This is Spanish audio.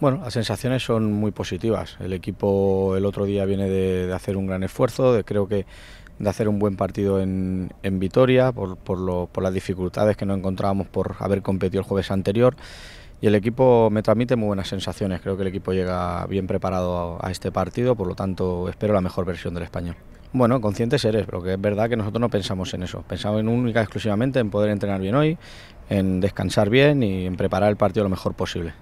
Bueno, las sensaciones son muy positivas. El equipo el otro día viene de, hacer un gran esfuerzo, de, creo que de hacer un buen partido en, en Vitoria por, por, por, las dificultades que nos encontrábamos por haber competido el jueves anterior. Y el equipo me transmite muy buenas sensaciones. Creo que el equipo llega bien preparado a, este partido, por lo tanto espero la mejor versión del español. Bueno, conscientes eres, pero que es verdad que nosotros no pensamos en eso. Pensamos en única exclusivamente en poder entrenar bien hoy, en descansar bien y en preparar el partido lo mejor posible.